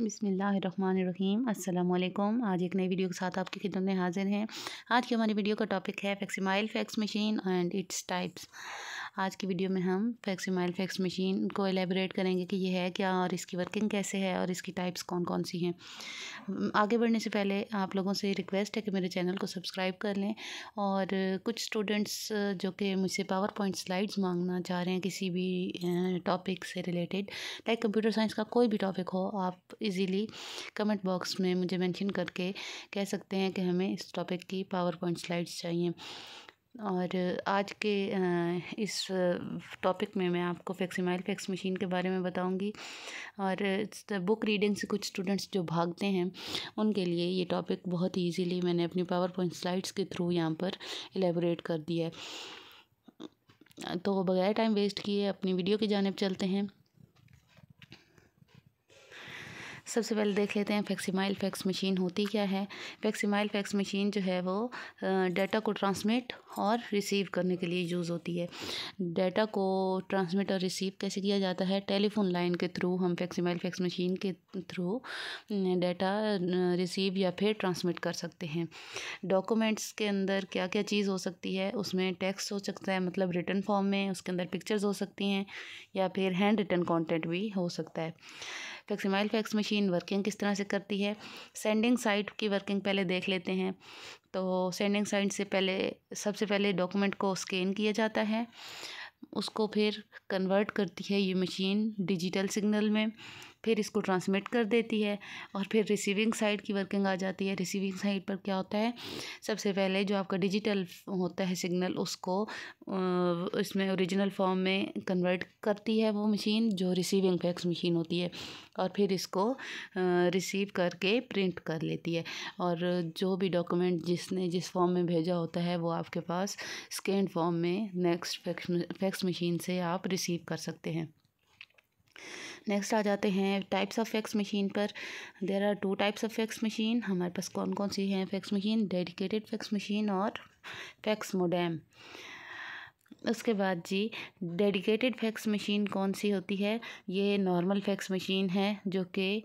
बिसमीम् अल्लाम आज एक नई वीडियो के साथ आपकी खिदमत में हाजिर हैं आज की हमारी वीडियो का टॉपिक है facsimile fax machine and its types आज की वीडियो में हम फैक्सीमाइल फैक्स मशीन को एलेबरेट करेंगे कि ये है क्या और इसकी वर्किंग कैसे है और इसकी टाइप्स कौन कौन सी हैं आगे बढ़ने से पहले आप लोगों से रिक्वेस्ट है कि मेरे चैनल को सब्सक्राइब कर लें और कुछ स्टूडेंट्स जो कि मुझसे पावर पॉइंट स्लाइड्स मांगना चाह रहे हैं किसी भी टॉपिक से रिलेटेड लाइक कंप्यूटर साइंस का कोई भी टॉपिक हो आप इजीली कमेंट बॉक्स में मुझे मेंशन करके कह सकते हैं कि हमें इस टॉपिक की पावर पॉइंट स्लाइड्स चाहिए और आज के इस टॉपिक में मैं आपको फैक्सीमाइल फैक्स मशीन के बारे में बताऊंगी और बुक रीडिंग से कुछ स्टूडेंट्स जो भागते हैं उनके लिए ये टॉपिक बहुत इजीली मैंने अपनी पावर पॉइंट स्लाइड्स के थ्रू यहाँ पर एलेबोरेट कर दिया है तो बगैर टाइम वेस्ट किए अपनी वीडियो की जानब चलते हैं सबसे पहले देख लेते हैं फैक्सीमाइल फैक्स मशीन होती क्या है फैक्सीमाइल फैक्स मशीन जो है वो डाटा को ट्रांसमिट और रिसीव करने के लिए यूज़ होती है डाटा को ट्रांसमिट और रिसीव कैसे किया जाता है टेलीफोन लाइन के थ्रू हम फैक्सीमाइल फैक्स मशीन के थ्रू डाटा रिसीव या फिर ट्रांसमिट कर सकते हैं डॉक्यूमेंट्स के अंदर क्या क्या चीज़ हो सकती है उसमें टेक्स्ट हो सकता है मतलब रिटर्न फॉर्म में उसके अंदर पिक्चर्स हो सकती हैं या फिर हैंड रिटर्न कॉन्टेंट भी हो सकता है फैक्सीमाइल फैक्स मशीन वर्किंग किस तरह से करती है सेंडिंग साइट की वर्किंग पहले देख लेते हैं तो सेंडिंग साइट से पहले सबसे पहले डॉक्यूमेंट को स्कैन किया जाता है उसको फिर कन्वर्ट करती है ये मशीन डिजिटल सिग्नल में फिर इसको ट्रांसमिट कर देती है और फिर रिसीविंग साइड की वर्किंग आ जाती है रिसीविंग साइड पर क्या होता है सबसे पहले जो आपका डिजिटल होता है सिग्नल उसको इसमें ओरिजिनल फॉर्म में कन्वर्ट करती है वो मशीन जो रिसीविंग फैक्स मशीन होती है और फिर इसको रिसीव करके प्रिंट कर लेती है और जो भी डॉक्यूमेंट जिसने जिस फॉर्म में भेजा होता है वो आपके पास स्कैन फॉर्म में नेक्स्ट फैक्स फैक्स मशीन से आप रिसीव कर सकते हैं नेक्स्ट आ जाते हैं टाइप्स ऑफ फैक्स मशीन पर there are two types of fax machine हमारे पास कौन कौन सी हैं fax machine dedicated fax machine और फैक्स मोडेम उसके बाद जी डेडिकेटेड फैक्स मशीन कौन सी होती है ये नॉर्मल फैक्स मशीन है जो कि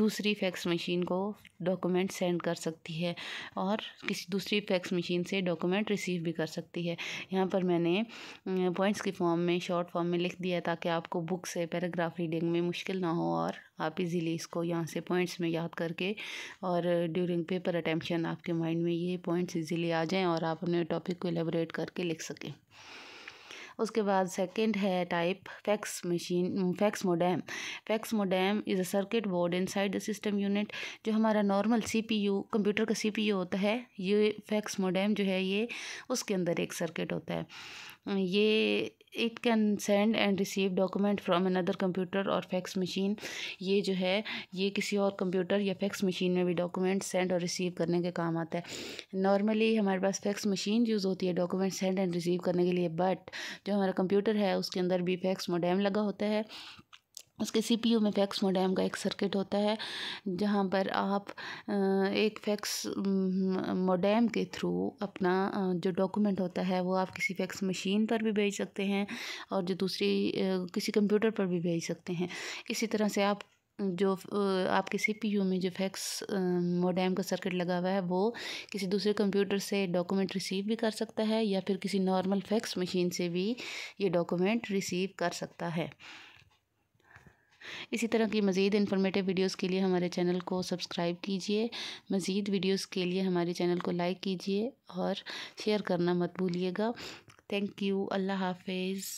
दूसरी फैक्स मशीन को डॉक्यूमेंट सेंड कर सकती है और किसी दूसरी फैक्स मशीन से डॉक्यूमेंट रिसीव भी कर सकती है यहाँ पर मैंने पॉइंट्स के फॉर्म में शॉर्ट फॉर्म में लिख दिया ताकि आपको बुक से पैराग्राफ रीडिंग में मुश्किल ना हो और आप इजीली इसको यहाँ से पॉइंट्स में याद करके और ड्यूरिंग पेपर अटेम्पशन आपके माइंड में ये पॉइंट्स इजीली आ जाएं और आप अपने टॉपिक को एलेबोरेट करके लिख सकें उसके बाद सेकंड है type fax machine fax modem fax modem is a circuit board inside the system unit जो हमारा नॉर्मल सीपीयू कंप्यूटर का सीपीयू होता है ये फैक्स मोडेम जो है ये उसके अंदर एक सर्किट होता है ये it can send and receive document from another computer और फैक्स मशीन ये जो है ये किसी और कंप्यूटर या फैक्स मशीन में भी डॉक्यूमेंट सेंड और रिसीव करने के काम आता है नॉर्मली हमारे पास फैक्स मशीन यूज़ होती है डॉक्यूमेंट सेंड एंड रिसीव करने के लिए बट जो हमारा कंप्यूटर है उसके अंदर भी फैक्स मोडेम लगा होता है उसके सीपीयू में फैक्स मोडेम का एक सर्किट होता है जहाँ पर आप एक फैक्स मोडेम के थ्रू अपना जो डॉक्यूमेंट होता है वो आप किसी फैक्स मशीन पर भी भेज सकते हैं और जो दूसरी किसी कंप्यूटर पर भी भेज सकते हैं इसी तरह से आप जो आपके सीपीयू में जो फैक्स मोडेम का सर्किट लगा हुआ है वो किसी दूसरे कंप्यूटर से डॉक्यूमेंट रिसीव भी कर सकता है या फिर किसी नॉर्मल फैक्स मशीन से भी ये डॉक्यूमेंट रिसीव कर सकता है इसी तरह की मज़ीद इन्फॉर्मेटिव वीडियोस के लिए हमारे चैनल को सब्सक्राइब कीजिए मज़ीद वीडियोस के लिए हमारे चैनल को लाइक कीजिए और शेयर करना मत भूलिएगा थैंक यू अल्लाह हाफिज़